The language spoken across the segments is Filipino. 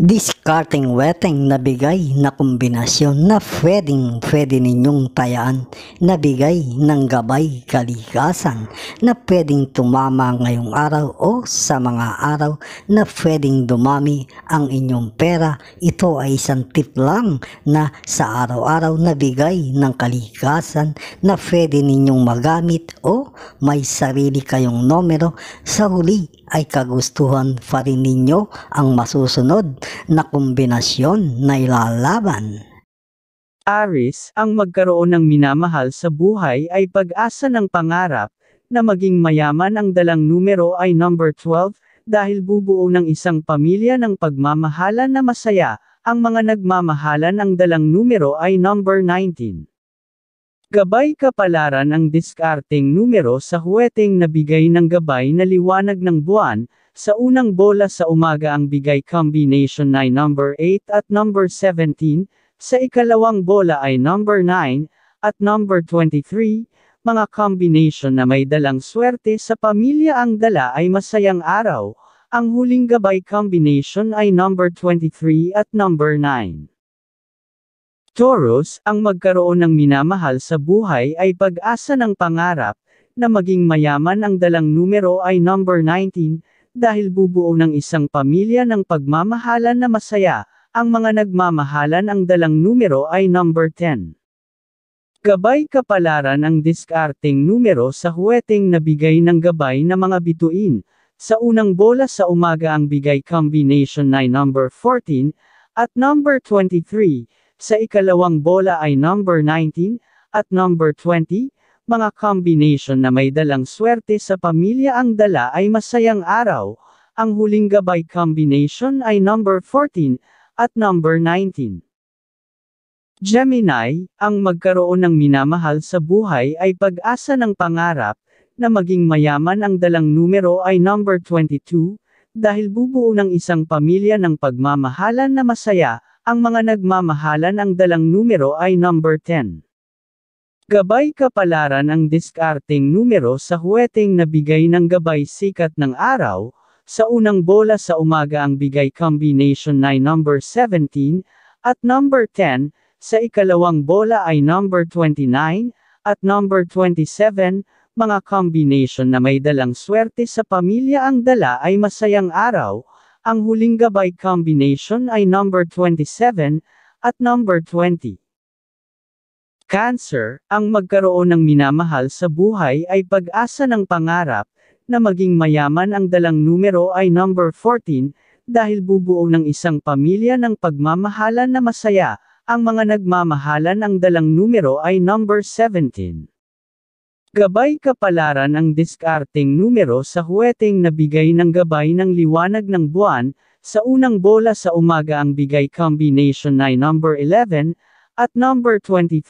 Discarding wetting na bigay na kombinasyon na pwedeng pwede ninyong tayaan na bigay ng gabay kalikasan na pwedeng tumama ngayong araw o sa mga araw na pwedeng dumami ang inyong pera. Ito ay isang tip lang na sa araw-araw na bigay ng kalikasan na pwede ninyong magamit o may sarili kayong numero sa huli ay kagustuhan pa rin ninyo ang masusunod na kombinasyon na ilalaban. Aris, ang magkaroon ng minamahal sa buhay ay pag-asa ng pangarap, na maging mayaman ang dalang numero ay number 12, dahil bubuo ng isang pamilya ng pagmamahalan na masaya, ang mga nagmamahalan ang dalang numero ay number 19. Gabay kapalaran ang diskarteng numero sa huweteng nabigay ng gabay na liwanag ng buwan, sa unang bola sa umaga ang bigay combination na number 8 at number 17, sa ikalawang bola ay number 9, at number 23, mga combination na may dalang swerte sa pamilya ang dala ay masayang araw, ang huling gabay combination ay number 23 at number 9. Taurus, ang magkaroon ng minamahal sa buhay ay pag-asa ng pangarap, na maging mayaman ang dalang numero ay number 19, dahil bubuo ng isang pamilya ng pagmamahalan na masaya, ang mga nagmamahalan ang dalang numero ay number 10. Gabay kapalaran ang diskarteng numero sa huweteng nabigay ng gabay na mga bituin, sa unang bola sa umaga ang bigay combination na number 14, at number 23, sa ikalawang bola ay number 19 at number 20, mga combination na may dalang swerte sa pamilya ang dala ay masayang araw. Ang huling gabay combination ay number 14 at number 19. Gemini, ang magkaroon ng minamahal sa buhay ay pag-asa ng pangarap, na maging mayaman ang dalang numero ay number 22, dahil bubuo ng isang pamilya ng pagmamahalan na masaya, ang mga nagmamahalan ang dalang numero ay number 10. Gabay kapalaran ang diskarting numero sa huweteng nabigay ng gabay sikat ng araw, sa unang bola sa umaga ang bigay combination na number 17, at number 10, sa ikalawang bola ay number 29, at number 27, mga combination na may dalang swerte sa pamilya ang dala ay masayang araw, ang huling gabay combination ay number 27 at number 20. Cancer, ang magkaroon ng minamahal sa buhay ay pag-asa ng pangarap, na maging mayaman ang dalang numero ay number 14, dahil bubuo ng isang pamilya ng pagmamahalan na masaya, ang mga nagmamahalan ang dalang numero ay number 17. Gabay kapalaran ang diskarteng numero sa huweteng nabigay ng gabay ng liwanag ng buwan, sa unang bola sa umaga ang bigay combination ay number 11, at number 23,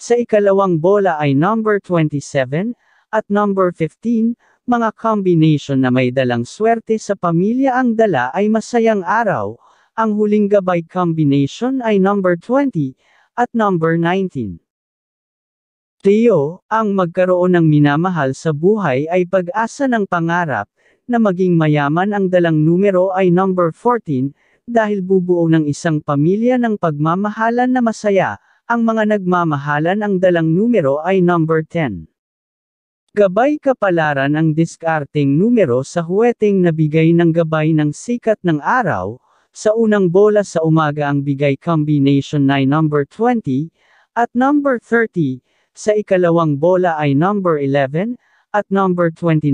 sa ikalawang bola ay number 27, at number 15, mga combination na may dalang swerte sa pamilya ang dala ay masayang araw, ang huling gabay combination ay number 20, at number 19. Leo, ang magkaroon ng minamahal sa buhay ay pag-asa ng pangarap, na maging mayaman ang dalang numero ay number 14, dahil bubuo ng isang pamilya ng pagmamahalan na masaya, ang mga nagmamahalan ang dalang numero ay number 10. Gabay kapalaran ang diskarteng numero sa huweteng nabigay ng gabay ng sikat ng araw, sa unang bola sa umaga ang bigay combination na number 20, at number 30, sa ikalawang bola ay number 11 at number 29,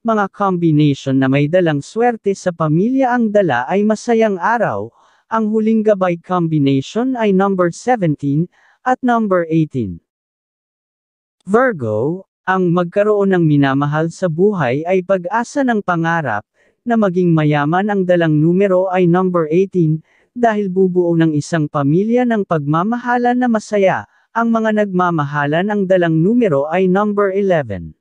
mga combination na may dalang swerte sa pamilya ang dala ay masayang araw. Ang huling gabay combination ay number 17 at number 18. Virgo, ang magkaroon ng minamahal sa buhay ay pag-asa ng pangarap, na maging mayaman ang dalang numero ay number 18, dahil bubuo ng isang pamilya ng pagmamahala na masaya, ang mga nagmamahalan ang dalang numero ay number 11.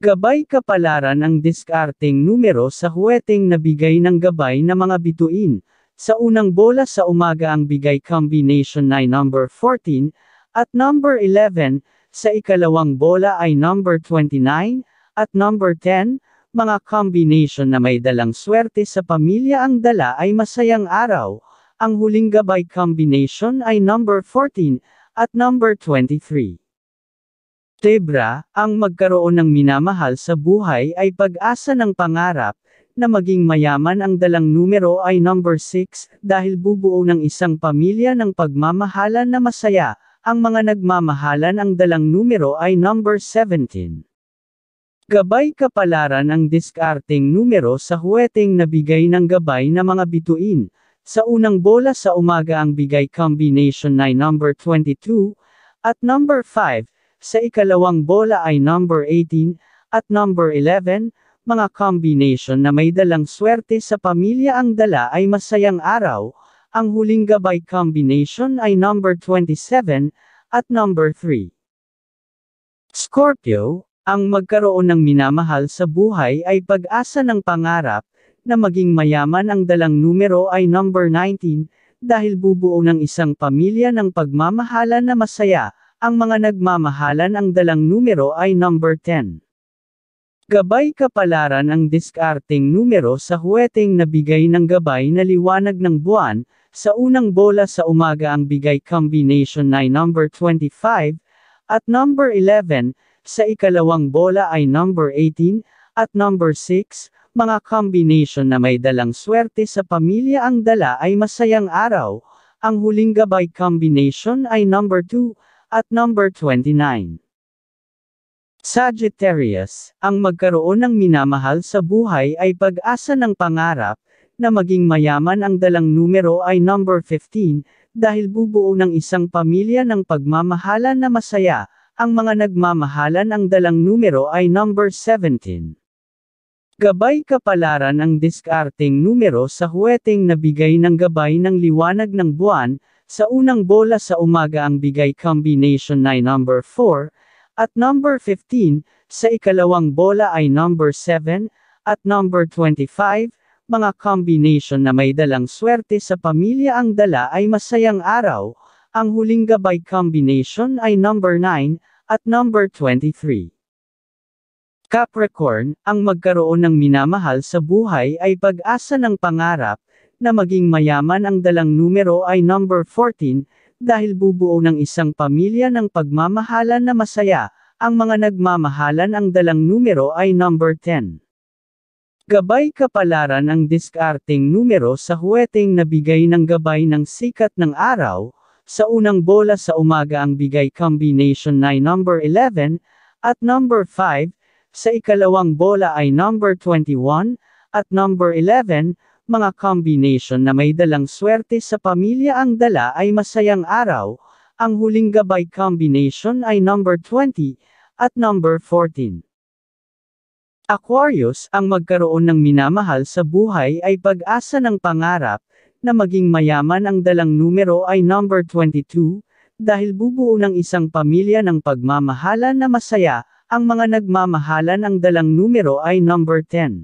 Gabay kapalaran ang diskarteng numero sa huweteng nabigay ng gabay na mga bituin. Sa unang bola sa umaga ang bigay combination ay number 14 at number 11, sa ikalawang bola ay number 29 at number 10, mga combination na may dalang swerte sa pamilya ang dala ay masayang araw. Ang huling gabay combination ay number 14 at number 23. Tebra, ang magkaroon ng minamahal sa buhay ay pag-asa ng pangarap, na maging mayaman ang dalang numero ay number 6 dahil bubuo ng isang pamilya ng pagmamahalan na masaya, ang mga nagmamahalan ang dalang numero ay number 17. Gabay kapalaran ang diskarteng numero sa huweteng nabigay ng gabay na mga bituin, sa unang bola sa umaga ang bigay combination ay number 22 at number 5, sa ikalawang bola ay number 18 at number 11, mga combination na may dalang swerte sa pamilya ang dala ay masayang araw, ang huling gabay combination ay number 27 at number 3. Scorpio, ang magkaroon ng minamahal sa buhay ay pag-asa ng pangarap, na maging mayaman ang dalang numero ay number 19, dahil bubuo ng isang pamilya ng pagmamahalan na masaya, ang mga nagmamahalan ang dalang numero ay number 10. Gabay kapalaran ang diskarteng numero sa huweteng nabigay ng gabay na liwanag ng buwan, sa unang bola sa umaga ang bigay combination ay number 25, at number 11, sa ikalawang bola ay number 18, at number 6, mga combination na may dalang swerte sa pamilya ang dala ay masayang araw, ang huling gabay combination ay number 2, at number 29. Sagittarius, ang magkaroon ng minamahal sa buhay ay pag-asa ng pangarap, na maging mayaman ang dalang numero ay number 15, dahil bubuo ng isang pamilya ng pagmamahalan na masaya, ang mga nagmamahalan ang dalang numero ay number 17. Gabay kapalaran ang diskarteng numero sa huweteng nabigay ng gabay ng liwanag ng buwan, sa unang bola sa umaga ang bigay combination ay number 4, at number 15, sa ikalawang bola ay number 7, at number 25, mga combination na may dalang swerte sa pamilya ang dala ay masayang araw, ang huling gabay combination ay number 9, at number 23. Capricorn, ang magkaroon ng minamahal sa buhay ay pag-asa ng pangarap, na maging mayaman ang dalang numero ay number 14, dahil bubuo ng isang pamilya ng pagmamahalan na masaya, ang mga nagmamahalan ang dalang numero ay number 10. Gabay kapalaran ang diskarting numero sa huweteng nabigay ng gabay ng sikat ng araw, sa unang bola sa umaga ang bigay combination na number 11, at number 5, sa ikalawang bola ay number 21 at number 11, mga combination na may dalang swerte sa pamilya ang dala ay masayang araw. Ang huling gabay combination ay number 20 at number 14. Aquarius, ang magkaroon ng minamahal sa buhay ay pag-asa ng pangarap, na maging mayaman ang dalang numero ay number 22, dahil bubuo ng isang pamilya ng pagmamahala na masaya, ang mga nagmamahalan ang dalang numero ay number 10.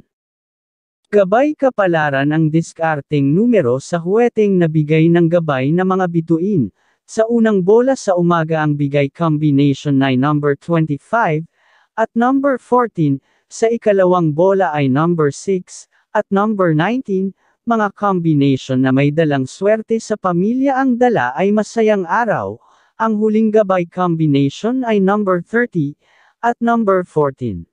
Gabay kapalaran ang diskarting numero sa huweteng nabigay ng gabay na mga bituin. Sa unang bola sa umaga ang bigay combination ay number 25 at number 14, sa ikalawang bola ay number 6 at number 19, mga combination na may dalang swerte sa pamilya ang dala ay masayang araw. Ang huling gabay combination ay number 30 at number 14.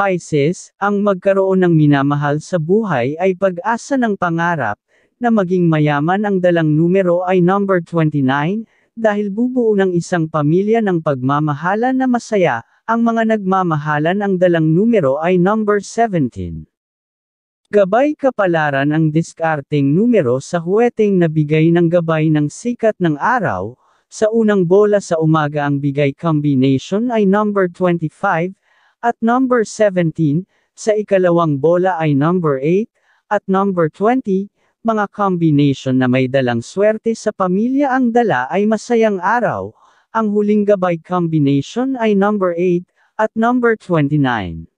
Pisces, ang magkaroon ng minamahal sa buhay ay pag-asa ng pangarap, na maging mayaman ang dalang numero ay number 29, dahil bubuo ng isang pamilya ng pagmamahala na masaya, ang mga nagmamahalan ang dalang numero ay number 17. Gabay kapalaran ang diskarteng numero sa huweteng nabigay ng gabay ng sikat ng araw, sa unang bola sa umaga ang bigay combination ay number 25 at number 17, sa ikalawang bola ay number 8 at number 20, mga combination na may dalang swerte sa pamilya ang dala ay masayang araw. Ang huling gabay combination ay number 8 at number 29.